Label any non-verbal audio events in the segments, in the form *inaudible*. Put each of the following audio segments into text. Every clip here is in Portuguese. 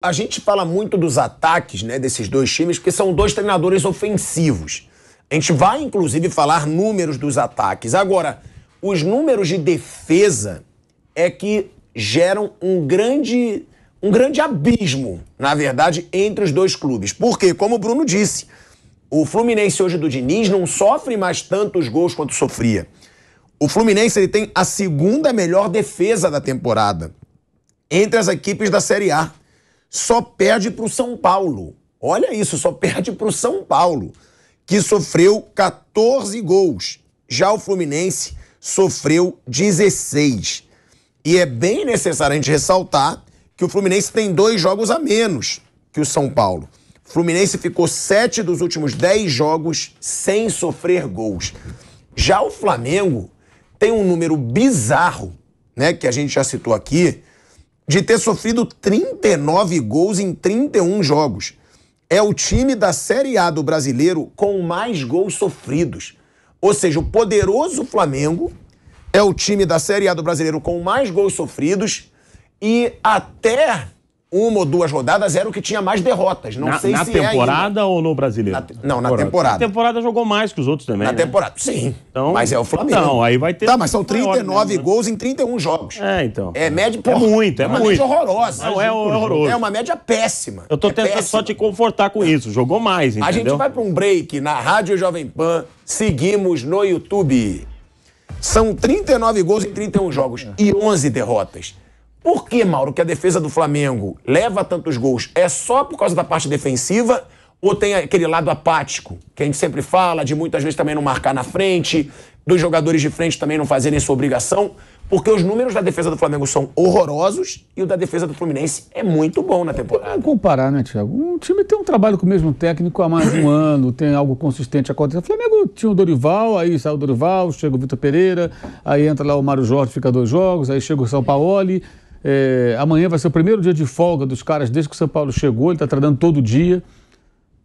A gente fala muito dos ataques né, desses dois times, porque são dois treinadores ofensivos. A gente vai, inclusive, falar números dos ataques. Agora, os números de defesa é que geram um grande, um grande abismo, na verdade, entre os dois clubes. Porque, como o Bruno disse, o Fluminense hoje do Diniz não sofre mais tantos gols quanto sofria. O Fluminense ele tem a segunda melhor defesa da temporada entre as equipes da Série A só perde para o São Paulo. Olha isso, só perde para o São Paulo, que sofreu 14 gols. Já o Fluminense sofreu 16. E é bem necessário a gente ressaltar que o Fluminense tem dois jogos a menos que o São Paulo. O Fluminense ficou sete dos últimos dez jogos sem sofrer gols. Já o Flamengo tem um número bizarro, né, que a gente já citou aqui, de ter sofrido 39 gols em 31 jogos. É o time da Série A do brasileiro com mais gols sofridos. Ou seja, o poderoso Flamengo é o time da Série A do brasileiro com mais gols sofridos e até uma ou duas rodadas era o que tinha mais derrotas. Não na, sei na se é temporada é ou no brasileiro? Na não, na temporada. Na temporada jogou mais que os outros também. Na né? temporada, sim. Então, mas é o Flamengo. Não, aí vai ter. Tá, mas são 39 mesmo, né? gols né? em 31 jogos. É, então. É média. é muito, é, é uma muito. média horrorosa. Não, é horroroso. É uma média péssima. Eu tô é tentando péssima. só te confortar com isso. Jogou mais, entendeu? A gente vai para um break na Rádio Jovem Pan. Seguimos no YouTube. São 39 gols em 31 jogos e 11 derrotas. Por que, Mauro, que a defesa do Flamengo leva tantos gols? É só por causa da parte defensiva ou tem aquele lado apático, que a gente sempre fala, de muitas vezes também não marcar na frente, dos jogadores de frente também não fazerem sua obrigação? Porque os números da defesa do Flamengo são horrorosos e o da defesa do Fluminense é muito bom na temporada. Vamos comparar, né, Tiago? Um time tem um trabalho com o mesmo técnico há mais de um *clears throat* ano, tem algo consistente acontecendo. O Flamengo tinha o Dorival, aí sai o Dorival, chega o Vitor Pereira, aí entra lá o Mário Jorge, fica dois jogos, aí chega o São Paulo. É, amanhã vai ser o primeiro dia de folga dos caras desde que o São Paulo chegou, ele está treinando todo dia.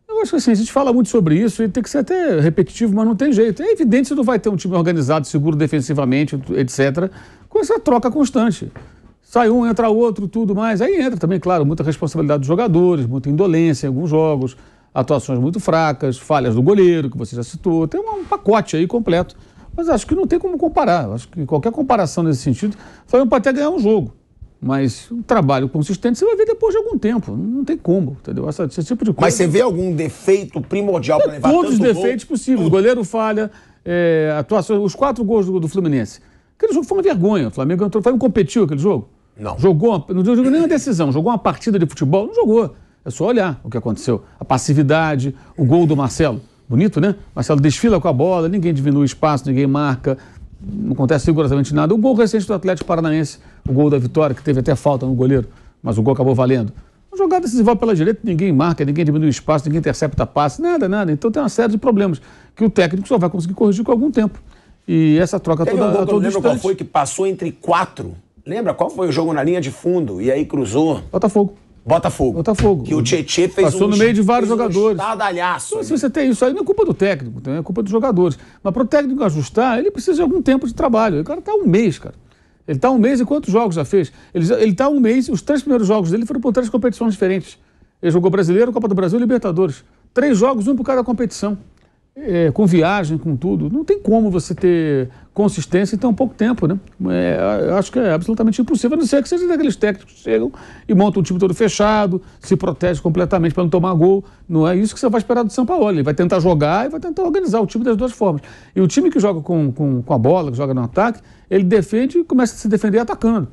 Eu acho que assim, a gente fala muito sobre isso e tem que ser até repetitivo, mas não tem jeito. É evidente que não vai ter um time organizado, seguro defensivamente, etc., com essa troca constante. Sai um, entra outro, tudo mais. Aí entra também, claro, muita responsabilidade dos jogadores, muita indolência em alguns jogos, atuações muito fracas, falhas do goleiro, que você já citou. Tem um pacote aí completo. Mas acho que não tem como comparar. Acho que qualquer comparação nesse sentido, foi um para até ganhar um jogo. Mas um trabalho consistente você vai ver depois de algum tempo. Não tem como, entendeu? Essa, esse tipo de coisa. Mas você vê algum defeito primordial para levar Todos os defeitos gol, possíveis. Tudo. O goleiro falha, é, atuação, os quatro gols do, do, Fluminense. Aquele jogo foi uma vergonha. O Flamengo entrou, o Flamengo competiu aquele jogo. Não. Jogou, uma, não jogou nenhuma decisão, jogou uma partida de futebol, não jogou. É só olhar o que aconteceu. A passividade, o gol do Marcelo. Bonito, né? Marcelo desfila com a bola, ninguém diminui espaço, ninguém marca, não acontece rigorosamente nada. O gol recente do Atlético Paranaense, o gol da vitória, que teve até falta no goleiro, mas o gol acabou valendo. Uma jogada se pela direita, ninguém marca, ninguém diminui o espaço, ninguém intercepta passe, nada, nada. Então tem uma série de problemas que o técnico só vai conseguir corrigir com algum tempo. E essa troca toda. Um gol, a todo lembra qual foi que passou entre quatro. Lembra qual foi o jogo na linha de fundo? E aí cruzou. Botafogo. Botafogo. Botafogo. Que o Tietchan fez Passou um, no meio de vários jogadores. Um estadalhaço. Então, se né? você tem isso aí, não é culpa do técnico, é culpa dos jogadores. Mas para o técnico ajustar, ele precisa de algum tempo de trabalho. O cara está um mês, cara. Ele está um mês e quantos jogos já fez? Ele está um mês e os três primeiros jogos dele foram por três competições diferentes. Ele jogou Brasileiro, Copa do Brasil e Libertadores. Três jogos, um por cada competição é, com viagem, com tudo, não tem como você ter consistência em tão pouco tempo, né? É, eu acho que é absolutamente impossível, a não ser que seja daqueles técnicos que chegam e montam um time todo fechado, se protege completamente para não tomar gol. Não é isso que você vai esperar do São Paulo. Ele vai tentar jogar e vai tentar organizar o time das duas formas. E o time que joga com, com, com a bola, que joga no ataque, ele defende e começa a se defender atacando.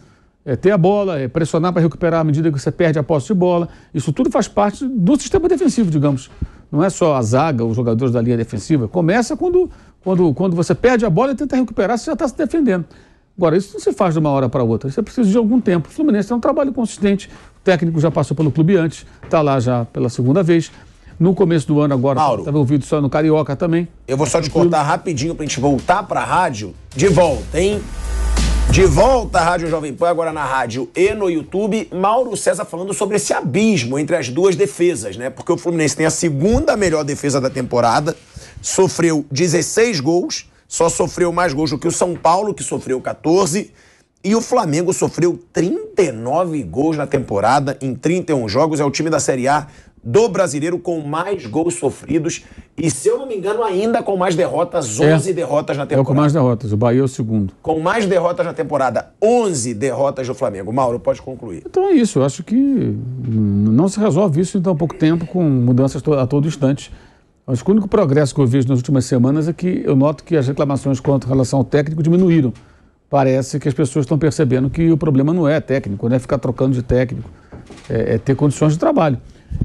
É ter a bola, é pressionar para recuperar à medida que você perde a posse de bola. Isso tudo faz parte do sistema defensivo, digamos não é só a zaga, os jogadores da linha defensiva. Começa quando, quando, quando você perde a bola e tenta recuperar, você já está se defendendo. Agora, isso não se faz de uma hora para outra, isso é preciso de algum tempo. O Fluminense é um trabalho consistente, o técnico já passou pelo clube antes, está lá já pela segunda vez. No começo do ano agora, estava ouvido só no Carioca também. Eu vou só te contar rapidinho para a gente voltar para a rádio. De volta, hein? De volta à Rádio Jovem Pan, agora na rádio e no YouTube, Mauro César falando sobre esse abismo entre as duas defesas, né? Porque o Fluminense tem a segunda melhor defesa da temporada, sofreu 16 gols, só sofreu mais gols do que o São Paulo, que sofreu 14, e o Flamengo sofreu 39 gols na temporada em 31 jogos, é o time da Série A do brasileiro com mais gols sofridos e, se eu não me engano, ainda com mais derrotas, 11 é, derrotas na temporada. É com mais derrotas, o Bahia é o segundo. Com mais derrotas na temporada, 11 derrotas do Flamengo. Mauro, pode concluir. Então é isso, eu acho que não se resolve isso em tão pouco tempo, com mudanças a todo instante. Acho que o único progresso que eu vejo nas últimas semanas é que eu noto que as reclamações quanto relação ao técnico diminuíram. Parece que as pessoas estão percebendo que o problema não é técnico, não é ficar trocando de técnico, é, é ter condições de trabalho.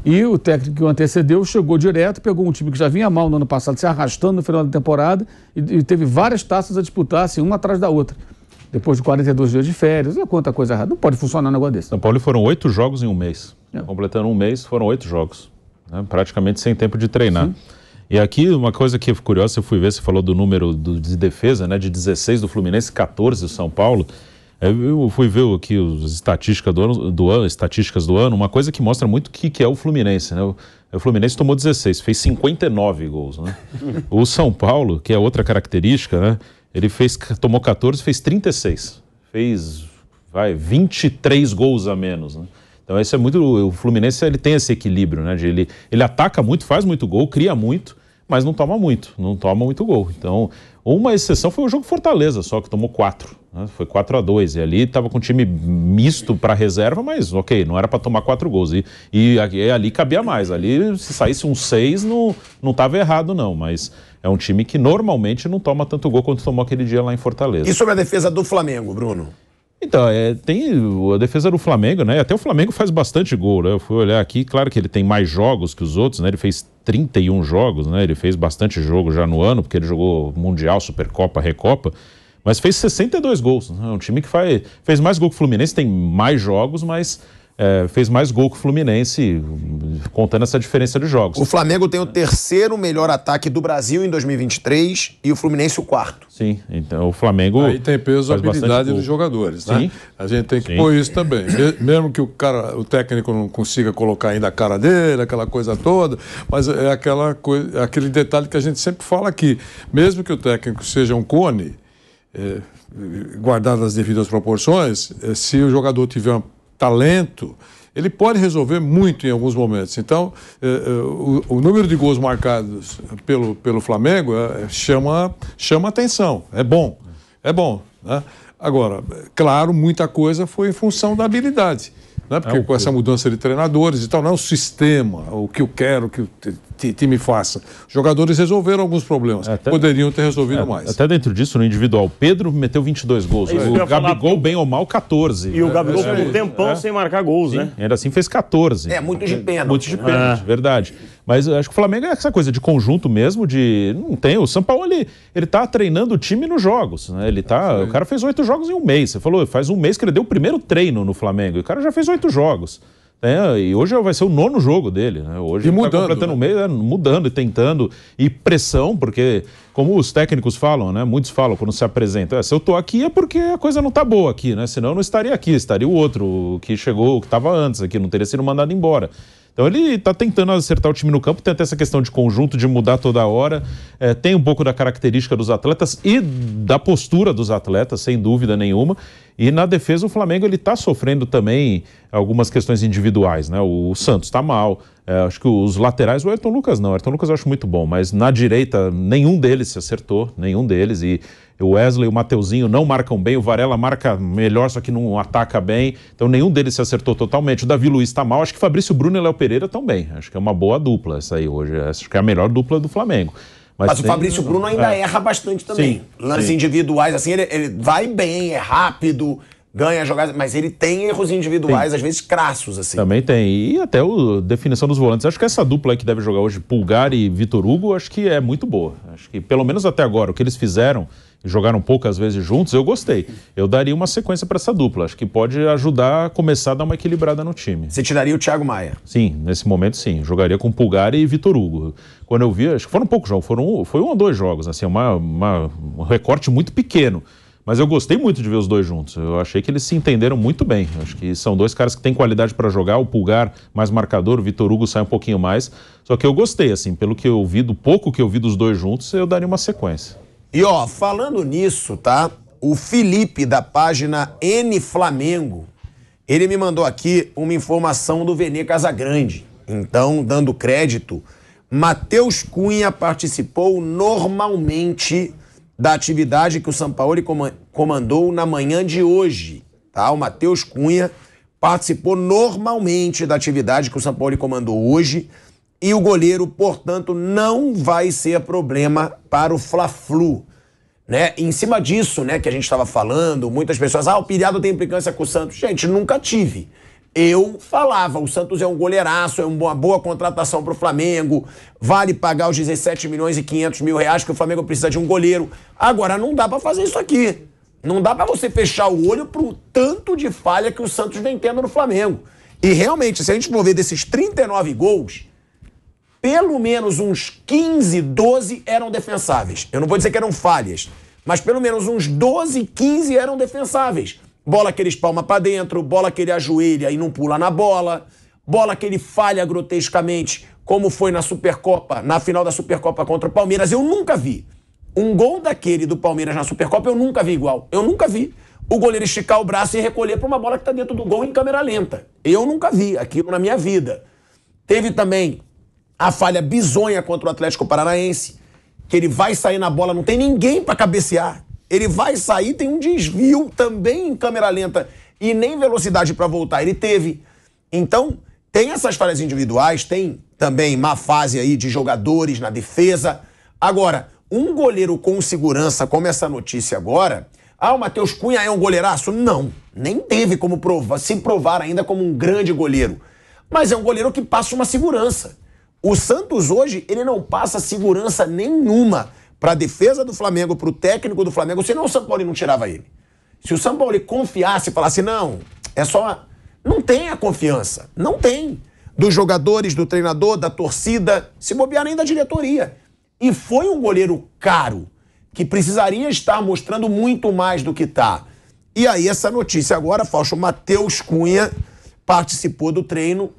E o técnico que o antecedeu chegou direto, pegou um time que já vinha mal no ano passado, se arrastando no final da temporada e, e teve várias taças a disputar, assim, uma atrás da outra. Depois de 42 dias de férias, é quanta coisa errada. Não pode funcionar um negócio desse. São Paulo foram oito jogos em um mês. É. Completando um mês, foram oito jogos. Né? Praticamente sem tempo de treinar. Sim. E aqui, uma coisa que é curiosa, eu fui ver, você falou do número do, de defesa, né? De 16 do Fluminense, 14 do São Paulo. É, eu fui ver aqui os estatísticas do ano, do ano, estatísticas do ano, uma coisa que mostra muito o que, que, é o Fluminense, né? O, é, o, Fluminense tomou 16, fez 59 gols, né? *laughs* o São Paulo, que é outra característica, né? Ele fez, tomou 14, fez 36. Fez, vai, 23 gols a menos, né? Então esse é muito, o Fluminense ele tem esse equilíbrio, né? De ele, ele ataca muito, faz muito gol, cria muito, mas não toma muito, não toma muito gol. Então uma exceção foi o jogo Fortaleza, só que tomou quatro Né? Foi 4 a 2 E ali estava com time misto para reserva, mas ok, não era para tomar quatro gols. E, e, e, ali cabia mais. Ali, se saísse um 6, não estava errado, não. Mas é um time que normalmente não toma tanto gol quanto tomou aquele dia lá em Fortaleza. E sobre a defesa do Flamengo, Bruno? Então, é, tem a defesa do Flamengo, né? Até o Flamengo faz bastante gol, né? Eu fui olhar aqui, claro que ele tem mais jogos que os outros, né? Ele fez 31 jogos, né? Ele fez bastante jogo já no ano, porque ele jogou Mundial, Supercopa, Recopa, mas fez 62 gols. Né? É um time que faz, fez mais gol que o Fluminense, tem mais jogos, mas é, fez mais gol que o Fluminense, contando essa diferença de jogos. O Flamengo tem o terceiro melhor ataque do Brasil em 2023 e o Fluminense o quarto. Sim, então o Flamengo. Aí tem peso a habilidade dos jogadores, né? Sim. A gente tem que Sim. pôr isso também. Mesmo que o, cara, o técnico não consiga colocar ainda a cara dele, aquela coisa toda, mas é aquela coisa, é aquele detalhe que a gente sempre fala aqui. Mesmo que o técnico seja um cone. É, guardadas as devidas proporções, é, se o jogador tiver uma talento, ele pode resolver muito em alguns momentos. Então, eh, eh, o, número de gols marcados pelo, pelo Flamengo eh, chama, chama atenção. É bom, é bom. Né? Agora, claro, muita coisa foi em função da habilidade. Né? Porque é com essa mudança de treinadores e tal, não é o sistema, o que eu quero, o que eu time faça. Os jogadores resolveram alguns problemas. Até, Poderiam ter é, resolvido é, mais. Até dentro disso, no individual, Pedro meteu 22 gols. É, o Gabigol, bem ou mal, 14. E o Gabigol é, ficou é, um tempão é. sem marcar gols, Sim, né? Ainda assim fez 14. É, muito de pena. Muito de né? pena, verdade. Mas acho que o Flamengo é essa coisa de conjunto mesmo, de. Não tem. O São Paulo, ele, ele tá treinando o time nos jogos, né? Ele tá. O cara fez oito jogos em um mês. Você falou, faz um mês que ele deu o primeiro treino no Flamengo. E o cara já fez oito jogos. É, e hoje é, vai ser o nono jogo dele, né? Hoje e ele tá mudando, tá completando né? o né? meio, é, mudando e tentando, e pressão, porque, como os técnicos falam, né? Muitos falam quando se apresentam, é, se eu tô aqui é porque a coisa não tá boa aqui, né? Senão eu não estaria aqui, estaria o outro, que chegou, que estava antes aqui, não teria sido mandado embora. Então ele está tentando acertar o time no campo, tem até essa questão de conjunto, de mudar toda hora, é, tem um pouco da característica dos atletas e da postura dos atletas, sem dúvida nenhuma. E na defesa o Flamengo ele está sofrendo também algumas questões individuais, né? O Santos está mal, é, acho que os laterais, o Ayrton Lucas não, o Ayrton Lucas eu acho muito bom, mas na direita nenhum deles se acertou, nenhum deles e o Wesley e o Mateuzinho não marcam bem, o Varela marca melhor, só que não ataca bem. Então nenhum deles se acertou totalmente. O Davi Luiz está mal. Acho que Fabrício Bruno e Léo Pereira estão bem. Acho que é uma boa dupla essa aí hoje. Acho que é a melhor dupla do Flamengo. Mas, Mas tem... o Fabrício Bruno ainda é. erra bastante também. Sim, Lances sim. individuais, assim, ele, ele vai bem, é rápido ganha jogadas, mas ele tem erros individuais, tem. às vezes crassos, assim. Também tem. E até a definição dos volantes. Acho que essa dupla que deve jogar hoje, Pulgar e Vitor Hugo, acho que é muito boa. Acho que, pelo menos até agora, o que eles fizeram jogaram poucas vezes juntos, eu gostei. Eu daria uma sequência para essa dupla. Acho que pode ajudar a começar a dar uma equilibrada no time. Você tiraria o Thiago Maia? Sim, nesse momento sim. Jogaria com Pulgar e Vitor Hugo. Quando eu vi, acho que foram poucos jogos, foram, foi um ou dois jogos, assim, uma, uma, um recorte muito pequeno. Mas eu gostei muito de ver os dois juntos. Eu achei que eles se entenderam muito bem. Acho que são dois caras que têm qualidade para jogar. O Pulgar mais marcador, o Vitor Hugo sai um pouquinho mais. Só que eu gostei, assim, pelo que eu vi, do pouco que eu vi dos dois juntos, eu daria uma sequência. E ó, falando nisso, tá? O Felipe da página N Flamengo, ele me mandou aqui uma informação do Venê Casagrande. Então, dando crédito, Matheus Cunha participou normalmente da atividade que o Sampaoli comandou na manhã de hoje. Tá? O Matheus Cunha participou normalmente da atividade que o Sampaoli comandou hoje e o goleiro, portanto, não vai ser problema para o Fla-Flu. Né? em cima disso, né, que a gente estava falando, muitas pessoas, ah, o Pilhado tem implicância com o Santos. Gente, nunca tive. Eu falava, o Santos é um goleiraço, é uma boa contratação para o Flamengo, vale pagar os 17 milhões e 500 mil reais que o Flamengo precisa de um goleiro. Agora, não dá para fazer isso aqui. Não dá para você fechar o olho para o tanto de falha que o Santos vem tendo no Flamengo. E realmente, se a gente for ver desses 39 gols, pelo menos uns 15, 12 eram defensáveis. Eu não vou dizer que eram falhas, mas pelo menos uns 12, 15 eram defensáveis. Bola que ele espalma para dentro, bola que ele ajoelha e não pula na bola, bola que ele falha grotescamente, como foi na Supercopa, na final da Supercopa contra o Palmeiras. Eu nunca vi um gol daquele do Palmeiras na Supercopa, eu nunca vi igual. Eu nunca vi o goleiro esticar o braço e recolher para uma bola que está dentro do gol em câmera lenta. Eu nunca vi aquilo na minha vida. Teve também a falha bizonha contra o Atlético Paranaense, que ele vai sair na bola, não tem ninguém para cabecear. Ele vai sair, tem um desvio também em câmera lenta e nem velocidade para voltar ele teve. Então, tem essas falhas individuais, tem também má fase aí de jogadores na defesa. Agora, um goleiro com segurança, como essa notícia agora, ah, o Matheus Cunha é um goleiraço? Não, nem teve como provar, se provar ainda como um grande goleiro. Mas é um goleiro que passa uma segurança. O Santos hoje, ele não passa segurança nenhuma para a defesa do Flamengo, para o técnico do Flamengo, senão o São Paulo não tirava ele. Se o São Paulo confiasse e falasse, não, é só. Não tem a confiança. Não tem. Dos jogadores, do treinador, da torcida, se bobear nem da diretoria. E foi um goleiro caro, que precisaria estar mostrando muito mais do que está. E aí, essa notícia agora, Fausto, Matheus Cunha participou do treino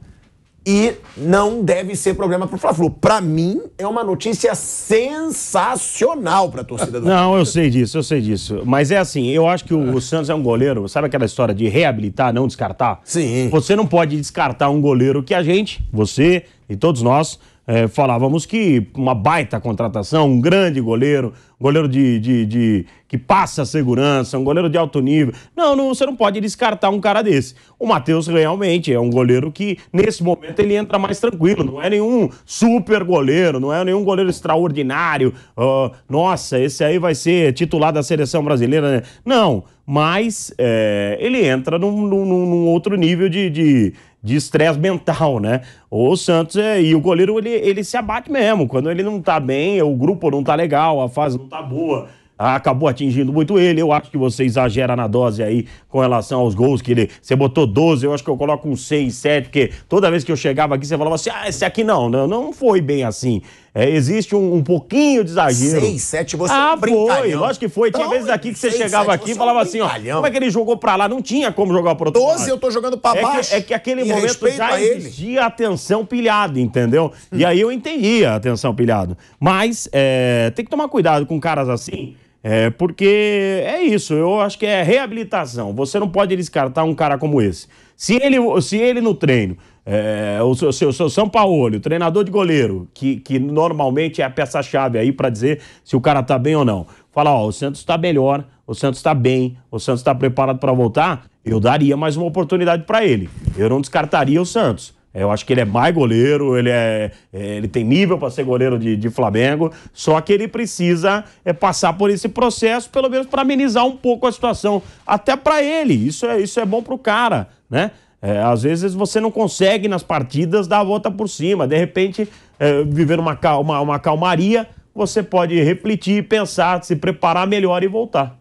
e não deve ser problema para o Fla-Flu. Para mim, é uma notícia sensacional para a torcida do Não, eu sei disso, eu sei disso. Mas é assim, eu acho que o, o, Santos é um goleiro, sabe aquela história de reabilitar, não descartar? Sim. Você não pode descartar um goleiro que a gente, você e todos nós, é, falávamos que uma baita contratação, um grande goleiro, um goleiro de, de, de que passa a segurança, um goleiro de alto nível. Não, não, você não pode descartar um cara desse. O Matheus realmente é um goleiro que, nesse momento, ele entra mais tranquilo. Não é nenhum super goleiro, não é nenhum goleiro extraordinário. Uh, nossa, esse aí vai ser titular da seleção brasileira. Né? Não, mas é, ele entra num, num, num outro nível de, de de estresse mental, né? O Santos é, e o goleiro ele, ele se abate mesmo. Quando ele não tá bem, o grupo não tá legal, a fase não tá boa. Ah, acabou atingindo muito ele. Eu acho que você exagera na dose aí com relação aos gols que ele. Você botou 12, eu acho que eu coloco um 6, 7, porque toda vez que eu chegava aqui, você falava assim: ah, esse aqui não, não, não foi bem assim. É, existe um, um, pouquinho de exagero. Seis, sete, você ah, é um ah, foi, lógico que foi. Tinha vezes aqui que você seis, chegava sete, aqui e falava é um assim, ó, como é que ele jogou pra lá? Não tinha como jogar pro outro Doze, eu tô jogando pra é baixo. É que, é que aquele momento já existia atenção pilhada, entendeu? E aí eu entendia a atenção pilhada. Mas é, tem que tomar cuidado com caras assim, é, porque é isso, eu acho que é reabilitação. Você não pode descartar um cara como esse. Se ele, se ele no treino é, o seu, seu, seu São Paulo, o treinador de goleiro, que, que normalmente é a peça-chave aí para dizer se o cara tá bem ou não. Fala, ó, o Santos está melhor, o Santos está bem, o Santos está preparado para voltar. Eu daria mais uma oportunidade para ele. Eu não descartaria o Santos. Eu acho que ele é mais goleiro, ele, é, é ele tem nível para ser goleiro de, de, Flamengo, só que ele precisa é, passar por esse processo, pelo menos para amenizar um pouco a situação, até para ele. Isso é, isso é bom para o cara, né? É, às vezes você não consegue nas partidas dar a volta por cima. De repente, é, viver uma, uma, uma calmaria, você pode refletir, pensar, se preparar melhor e voltar.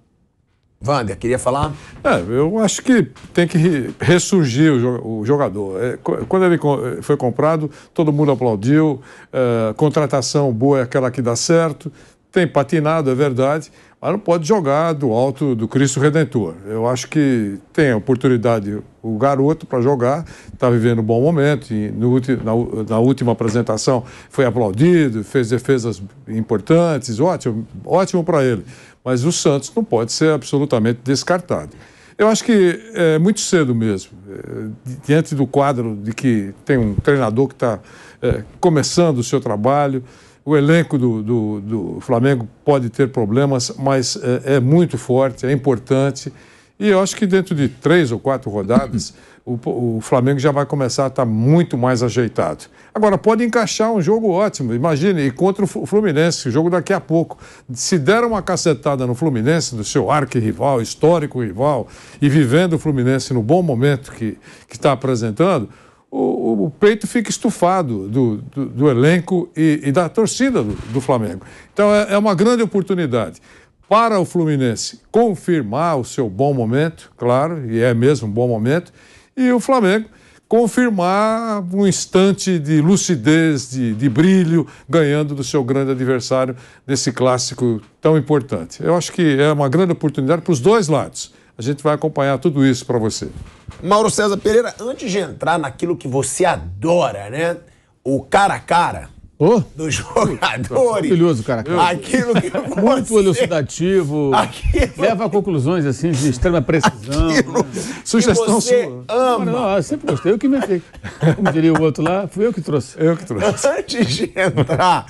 Wander, queria falar? É, eu acho que tem que ressurgir o jogador. É, quando ele foi comprado, todo mundo aplaudiu. É, contratação boa é aquela que dá certo. Tem patinado, é verdade mas não pode jogar do alto do Cristo Redentor. Eu acho que tem a oportunidade o garoto para jogar, está vivendo um bom momento, e no, na, na, última apresentação foi aplaudido, fez defesas importantes, ótimo, ótimo para ele. Mas o Santos não pode ser absolutamente descartado. Eu acho que é muito cedo mesmo, é, diante do quadro de que tem um treinador que está é, começando o seu trabalho, o elenco do, do, do Flamengo pode ter problemas, mas é, é, muito forte, é importante. E eu acho que dentro de três ou quatro rodadas, *clears throat* o, o Flamengo já vai começar a estar tá muito mais ajeitado. Agora, pode encaixar um jogo ótimo, imagine, e contra o Fluminense, o jogo daqui a pouco. Se der uma cacetada no Fluminense, do seu arqui-rival, histórico rival, e vivendo o Fluminense no bom momento que está apresentando, o, o peito fica estufado do, do, do elenco e, e, da torcida do, do Flamengo. Então é, é, uma grande oportunidade para o Fluminense confirmar o seu bom momento, claro, e é mesmo um bom momento, e o Flamengo confirmar um instante de lucidez, de, de brilho, ganhando do seu grande adversário nesse clássico tão importante. Eu acho que é uma grande oportunidade para os dois lados a gente vai acompanhar tudo isso para você. Mauro César Pereira, antes de entrar naquilo que você adora, né? O cara a cara. Oh? Dos jogadores. Maravilhoso, cara. cara. Aquilo que *laughs* você... Muito elucidativo. Aquilo... Leva a conclusões, assim, de extrema precisão. Aquilo... Sugestão você sua. ama. Não, não, eu sempre gostei. Eu que inventei. Como diria o outro lá, fui eu que trouxe. Eu que trouxe. *laughs* Antes de entrar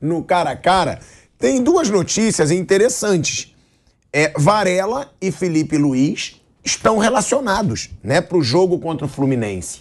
no cara a cara, tem duas notícias interessantes é, Varela e Felipe Luiz estão relacionados né, para o jogo contra o Fluminense.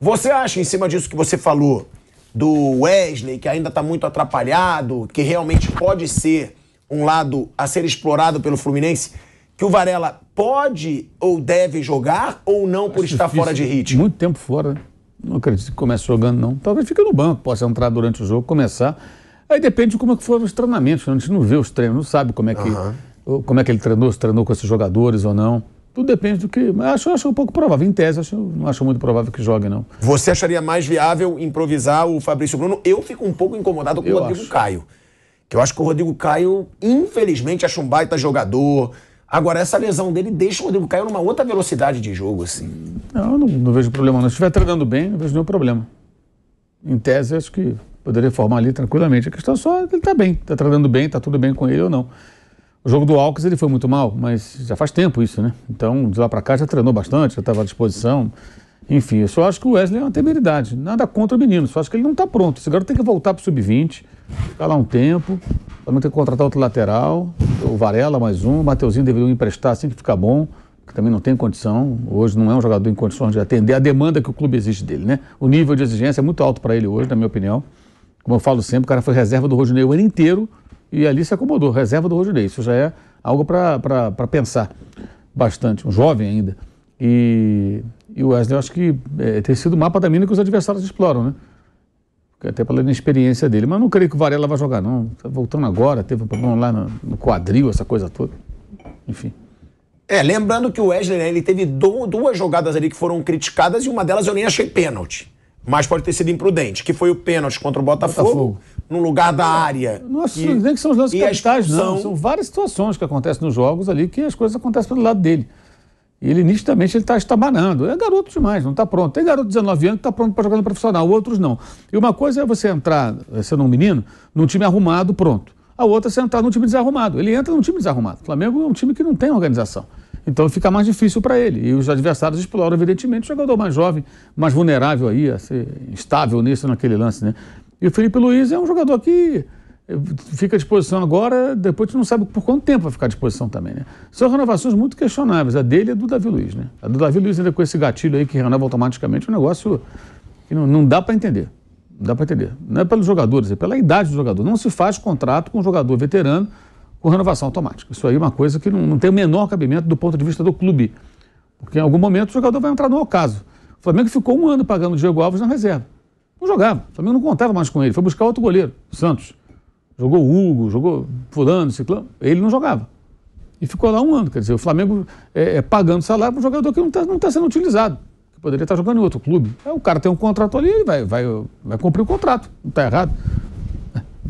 Você acha, em cima disso que você falou, do Wesley, que ainda está muito atrapalhado, que realmente pode ser um lado a ser explorado pelo Fluminense, que o Varela pode ou deve jogar ou não por Acho estar difícil. fora de ritmo? Muito tempo fora. Não acredito que comece jogando, não. Talvez fique no banco, possa entrar durante o jogo, começar. Aí depende de como é que foram os treinamentos. Né? A gente não vê os treinos, não sabe como é que. Uhum como é que ele treinou, se treinou com esses jogadores ou não. Tudo depende do que. Mas acho, acho um pouco provável. Em tese, acho, não acho muito provável que jogue, não. Você acharia mais viável improvisar o Fabrício Bruno? Eu fico um pouco incomodado com eu o Rodrigo acho. Caio. Que eu acho que o Rodrigo Caio, infelizmente, acha um baita jogador. Agora, essa lesão dele deixa o Rodrigo Caio numa outra velocidade de jogo, assim. Não, não, não vejo problema, não. Se estiver treinando bem, não vejo nenhum problema. Em tese, acho que poderia formar ali tranquilamente. A questão é só é que ele está bem. Está treinando bem, está tudo bem com ele ou não. O jogo do Alves ele foi muito mal, mas já faz tempo isso, né? Então, de lá para cá já treinou bastante, já estava à disposição. Enfim, eu só acho que o Wesley é uma temeridade. Nada contra o menino, só acho que ele não está pronto. Esse garoto tem que voltar para o sub-20, ficar lá um tempo, também tem que contratar outro lateral. O Varela mais um, o Mateuzinho deveria emprestar assim que ficar bom, que também não tem condição. Hoje não é um jogador em condições de atender a demanda que o clube exige dele, né? O nível de exigência é muito alto para ele hoje, na minha opinião. Como eu falo sempre, o cara foi reserva do Rodinei o ano inteiro, e ali se acomodou, reserva do Rodinei. Isso já é algo para pensar bastante, um jovem ainda. E, e o Wesley, eu acho que é, tem sido o mapa da mina que os adversários exploram, né? Até pela inexperiência dele. Mas não creio que o Varela vai jogar, não. Tá voltando agora, teve um problema lá no, no quadril, essa coisa toda. Enfim. É, lembrando que o Wesley, né, ele teve do, duas jogadas ali que foram criticadas e uma delas eu nem achei pênalti mas pode ter sido imprudente, que foi o pênalti contra o Botafogo, Botafogo. no lugar da área. Nossa, e, nem que são os lances capitais, não. São várias situações que acontecem nos jogos ali que as coisas acontecem pelo lado dele. E ele, nitidamente, ele está estabanando. É garoto demais, não está pronto. Tem garoto de 19 anos que está pronto para jogar no profissional, outros não. E uma coisa é você entrar, eh, sendo um menino, num time arrumado, pronto. A outra é você entrar num time desarrumado. Ele entra num time desarrumado. O Flamengo é um time que não tem organização. Então fica mais difícil para ele. E os adversários exploram, evidentemente, o jogador mais jovem, mais vulnerável aí, a ser instável nisso, naquele lance, né? E o Felipe Luiz é um jogador que eh, fica à disposição agora, depois tu não sabe por quanto tempo vai ficar à disposição também, né? São renovações muito questionáveis, a dele e a do Davi Luiz, né? A do Davi Luiz ainda com esse gatilho aí que renova automaticamente, é um negócio que não, não dá para entender. Não dá para entender. Não é pelos jogadores, é pela idade do jogador. Não se faz contrato com um jogador veterano com renovação automática. Isso aí é uma coisa que não, não tem o menor cabimento do ponto de vista do clube. Porque em algum momento o jogador vai entrar no ocaso. O Flamengo ficou um ano pagando o Diego Alves na reserva. Não jogava. O Flamengo não contava mais com ele. Foi buscar outro goleiro, o Santos. Jogou Hugo, jogou fulano, ciclano. Ele não jogava. E ficou lá um ano. Quer dizer, o Flamengo é, é pagando salário para um jogador que não está não tá sendo utilizado. Que poderia estar tá jogando em outro clube. o cara tem um contrato ali, ele vai, vai, vai cumprir o contrato. Não está errado.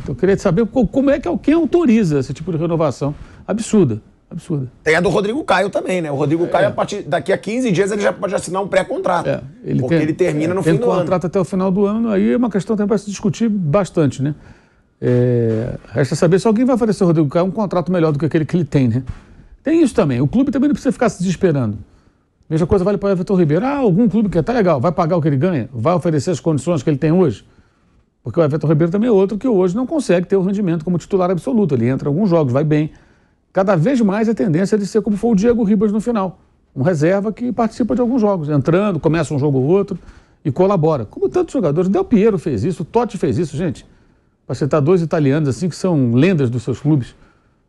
Então, eu queria saber como é que alguém autoriza esse tipo de renovação absurda. Absurda. Tem a do Rodrigo Caio também, né? O Rodrigo Caio, é. a partir daqui a 15 dias, ele já pode assinar um pré-contrato. É. Ele porque tem, ele termina é, no fim do ano. Ele contrato até o final do ano, aí é uma questão que vai se discutir bastante, né? É, resta saber se alguém vai oferecer ao Rodrigo Caio um contrato melhor do que aquele que ele tem, né? Tem isso também. O clube também não precisa ficar se desesperando. Mesma coisa vale para o Everton Ribeiro. Ah, algum clube que tá legal, vai pagar o que ele ganha, vai oferecer as condições que ele tem hoje. Porque o Everton Ribeiro também é outro que hoje não consegue ter o rendimento como titular absoluto. Ele entra em alguns jogos, vai bem. Cada vez mais a tendência é de ser como foi o Diego Ribas no final. Um reserva que participa de alguns jogos, entrando, começa um jogo ou outro e colabora. Como tantos jogadores, Del Piero fez isso, Totti fez isso, gente. Para citar dois italianos assim que são lendas dos seus clubes.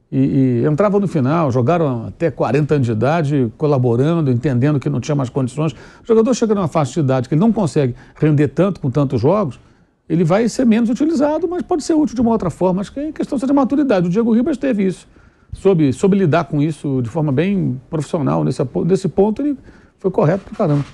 E, e, entravam no final, jogaram até 40 anos de idade, colaborando, entendendo que não tinha mais condições. O jogador chega numa faixa de idade que ele não consegue render tanto com tantos jogos, ele vai ser menos utilizado, mas pode ser útil de uma outra forma. Acho que é questão só de maturidade. O Diego Ribas teve isso, soube, soube lidar com isso de forma bem profissional. Nesse, nesse ponto, ele foi correto pra caramba.